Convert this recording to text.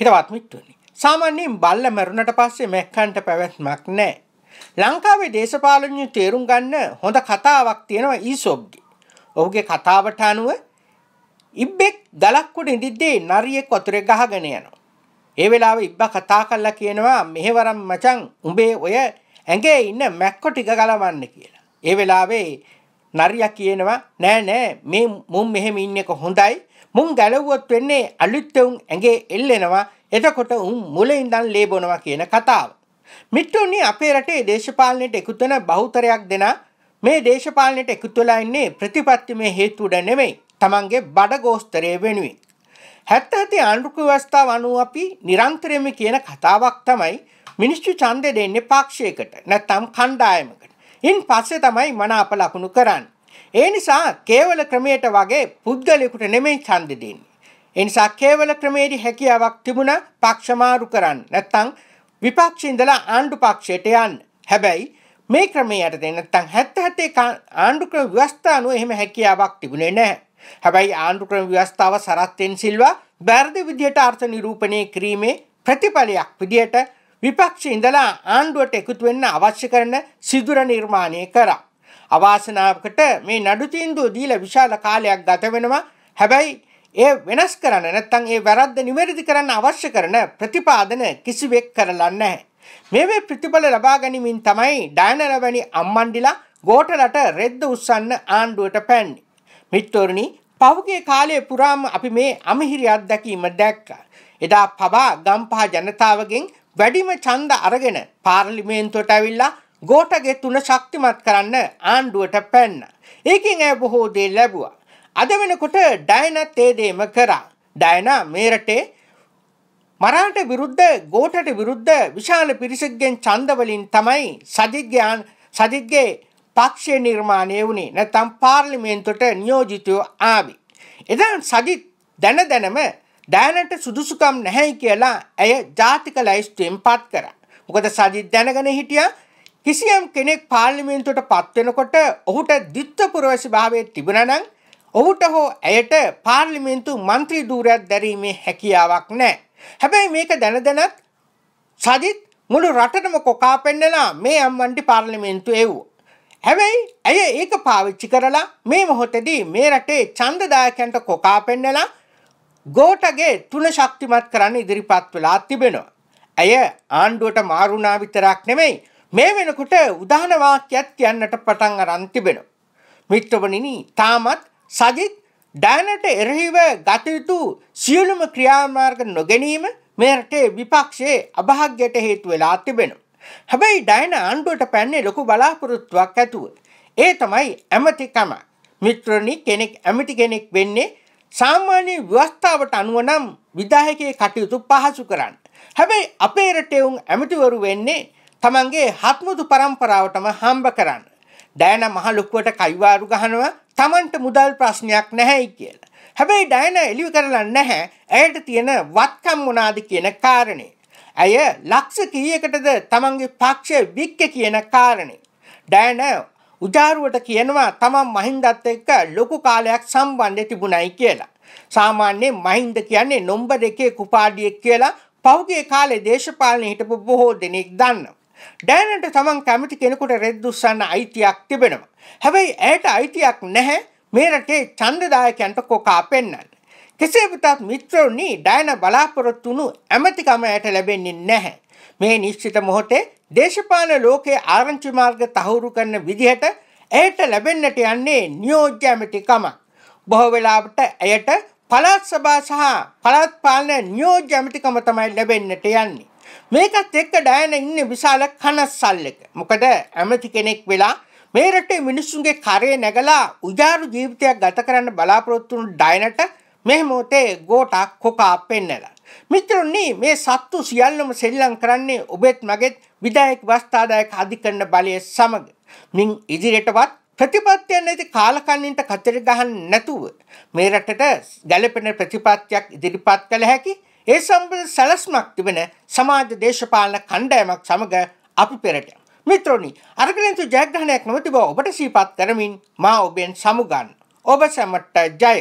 හිතවත් මිට්ටුවනි. සාමාන්‍යයෙන් බල්ල මැරුණට පස්සේ මැක්කන්ට පැවැත්මක් නැහැ. ලංකාවේ දේශපාලනඥයෝ තේරුම් ගන්න හොඳ කතාවක් තියෙනවා ඊසොප්ගේ. ඔහුගේ කතාවට අනුව ඉබ්බෙක් ගලක් උඩ ඉඳිද්දී නරියෙක් වතුරේ ගහගෙන යනවා. ඒ වෙලාවේ ඉබ්බා කතා කරලා කියනවා මෙහෙවරම් මචං උඹේ ඔය ඇඟේ ඉන්න මැක්කො ටික ගලවන්න කියලා. ඒ වෙලාවේ නරියා කියනවා නෑ නෑ මේ මුම් මෙහෙම ඉන්න එක හොඳයි මුන් ගැලවුවොත් වෙන්නේ අලුත්තවුන් ඇගේ එල්ලෙනවා එතකොට උන් මුලඉඳන් ලේබොනවා කියන කතාව. මිට්ටුනි අපේ රටේ දේශපාලනයට එකුත්වන බෞතරයක් දෙෙන මේ දේශපාලනයට එකුතුලා ඉන්නේ ප්‍රතිපත්තිමය හේතුඩ නෙමෙයි තමන්ගේ බඩ ගෝස්තරය වෙනුවෙන්. හැත්ත ඇති ආණ්ඩුක වස්ථාව අනුව අපි නිරන්තරයම කියන කතාවක් තමයි මිනිස්්චු චන්දය දෙන්නේ පාක්ෂයකට නැත්තම් කණ්ඩායමකට. ඉන් පස්සේ තමයි මන අප ලකුණු කරන්න. ඒ නිසා කේවල ක්‍රමයට වගේ පුද්ගලයෙකුට නෙමෙයි ඡන්ද දෙන්නේ. ඒ නිසා කේවල ක්‍රමයේදී හැකියාවක් තිබුණා පක්ෂමාරු කරන්න. නැත්තම් විපක්ෂේ ඉඳලා ආණ්ඩු පක්ෂයට යන්න. හැබැයි මේ ක්‍රමයේ යටතේ නැත්තම් 77 ආණ්ඩු ක්‍රම ව්‍යවස්ථා අනුව එහෙම හැකියාවක් තිබුණේ නැහැ. හැබැයි ආණ්ඩු ක්‍රම ව්‍යවස්ථාව සරත්ෙන් සිල්වා බැරදි විදියට අර්ථ නිරූපණය කිරීමේ ප්‍රතිඵලයක් විදියට විපක්ෂ ඉඳලා ආණ්ඩුවට එකතු වෙන්න අවශ්‍ය කරන සිදුර නිර්මාණය කරා. අවාසනාවකට මේ නඩු තීන්දුව දීලා විශාල කාලයක් ගත වෙනවා. හැබැයි ඒ වෙනස් කරන්න නැත්නම් ඒ වැරද්ද නිවැරදි කරන්න අවශ්‍ය කරන ප්‍රතිපාදන කිසිවෙක් කරලා නැහැ. මේ ප්‍රතිඵල ලබා ගැනීමෙන් තමයි ඩයනර වැනි අම්මන්ඩිලා ගෝටලට රෙද්ද උස්සන්න ආණ්ඩුවට පැන්නේ. මිත්වරණි පහුගේ කාලය පුරාම අපි මේ අමහිරි අත්දැකීම දැක්කා. එදා පවා ගම්පහ ජනතාවගෙන් වැඩිම ඡන්ද අරගෙන පාර්ලිමේන්තුවට ඇවිල්ලා ගෝටගේ තුන ශක්තිමත් කරන්න ආණ්ඩුවට පැන්න. ඒකින් ඇ බොහෝදේ ලැබවා. අද වෙනකොට ඩයන තේදේම කරා. ඩයනා මේරටේ මරාට විරුද්ධ ගෝටට විරුද්ධ විශාල පිරිසක්ගෙන් චන්දවලින් තමයි සජිත්ගයන් සජිත්ගේ පක්ෂය නිර්මාණය වුණේ නැතම් පාර්ලිමේන්තුට නියෝජිතයෝ ආවි. එදන් සජිත් දැන දැනම ඩෑනට සුදුසුකම් නැහැයි කියලා ඇය ජාතික ලයිස්තුවෙන් පත් කර. මොකද සජිත් දැනගෙන හිටියා කිසියම් කෙනෙක් පාර්ලිමේන්තුවට පත්වෙනකොට ඔහුට ද්විත්ව පුරවැසි භාවය තිබුණනම් ඔහුට හෝ ඇයට පාර්ලිමේන්තු මන්ත්‍රී ධූරයක් දැරීමේ හැකියාවක් නැහැ. හැබැයි මේක දැන දැනත් සජිත් මුළු රටටම කොකා පෙන්නලා මේ අම්මන්ටි පාර්ලිමේන්තු එව්වා. හැබැයි ඇය ඒක පාවිච්චි කරලා මේ මොහොතදී මේ රටේ ඡන්දදායකයන්ට කොකා පෙන්නලා ගෝටගේ තුන ශක්තිමත් කරන්න ඉදිරිපත් වෙලා තිබෙනවා. ඇය ආණ්ඩුවට මාරුණා විතරක් නෙමෙයි මේ වෙනකොට උදාහන වාක්‍යයක් කියන්නට පටන් අරන් තිබෙනවා. මිත්‍රවණිනි, තාමත් සජිත් ඩයනට එරෙහිව ගත යුතු සියලුම ක්‍රියාමාර්ග නොගැනීම මේ රටේ විපක්ෂයේ අභාග්‍යයට හේතු වෙලා තිබෙනවා. හැබැයි ඩයන ආණ්ඩුවට පැන්නේ ලොකු බලාපොරොත්තුවක් ඇතුව. ඒ තමයි ඇමතිකම. මිත්‍රණි කෙනෙක් ඇමති කෙනෙක් වෙන්නේ සාමාන්‍ය ව්‍යවස්ථාවට අනුව නම් විධායකයේ කටයුතු පහසු කරන්න. හැබැයි අපේ රටේ උන් ඇමතිවරු වෙන්නේ තමන්ගේ හත්මුදු පරම්පරාවටම හම්බ කරන්න. ඩෑන මහලොක්කුවට කයිවාරු ගහනව තමන්ට මුදල් ප්‍රශ්නයක් නැහැයි කියලා. හැබැයි ඩෑන එලිවි කරලා නැහැ ඇයට තියෙන වත්කම් මොනාද කියන කාරණේ. ඇය ලක්ෂ කීයකටද තමන්ගේ පක්ෂ වික්ක කියන කාරණේ. ඩෑන උජාරුවට කියනවා තමන් මහින්දත් එක්ක ලොකු කාලයක් සම්බන්ධය තිබුණයි කියලා. සාමාන්‍යයෙන් මහින්ද කියන්නේ නොම්බර එකේ කුපාඩියෙක් කියලා පහුගිය කාලේ දේශපාලනේ හිටපු බොහෝ දෙනෙක් දන්නවා. ඩෑනට තමන් කැමති කෙනෙකුට රෙද් දුස්සන්න අයිතියක් තිබෙනවා. හැබැයි ඇයට අයිතියක් නැහැ මේ රටේ ඡන්දදායකයන්ට කොකා පෙන්වන්න. කෙසේ වෙතත් මිත්‍රවනි ඩයන බලාපොරොත්තුණු ඇමතිකම ඇයට ලැබෙන්නේ නැහැ. මේ නිශ්චිත මොහොතේ දේශපාලන ලෝකයේ ආරංචි මාර්ග තහවුරු කරන විදිහට ඇයට ලැබෙන්නට යන්නේ නියෝජ්‍ය ඇමතිකම. බොහෝ වෙලාවට ඇයට පළාත් සභා සහ පළාත් පාලන නියෝජ්‍ය ඇමතිකම තමයි ලැබෙන්නට යන්නේ. මේකත් එක්ක ඩයන ඉන්නේ විශාල කනස්සල්ලක. මොකද ඇමති කෙනෙක් වෙලා මේ රටේ මිනිස්සුන්ගේ කරේ නැගලා උජාරු ජීවිතයක් ගත කරන්න බලාපොරොත්තු වුණු ඩයනට මේ මොහොතේ ගෝටක් කොකා පෙන්නලා. මිත්‍රනි මේ සත්තු සියල්ලම සෙල්ලම් කරන්නේ ඔබෙත් මගෙත් විදායක වස්ථාදායක අධිකරණ බලය සමග. මින් ඉදිරියටවත් ප්‍රතිපත්තියක් නැති කාලකන්නින්ට කතර ගහන්න නැතුව මේ රටට ගැළපෙන ප්‍රතිපත්තියක් ඉදිරිපත් කළ හැකි ඒ සම්බන්ධ සැලැස්මක් තිබෙන සමාජ දේශපාලන කණ්ඩායමක් සමග අපි පෙරට මිත්‍රෝනි අරගලෙන්තු ජයග්‍රහණයක් නොමැති බව ඔබට සීපත් කරමින් මා ඔබෙන් සමුගන්න ඔබ සැමට ජය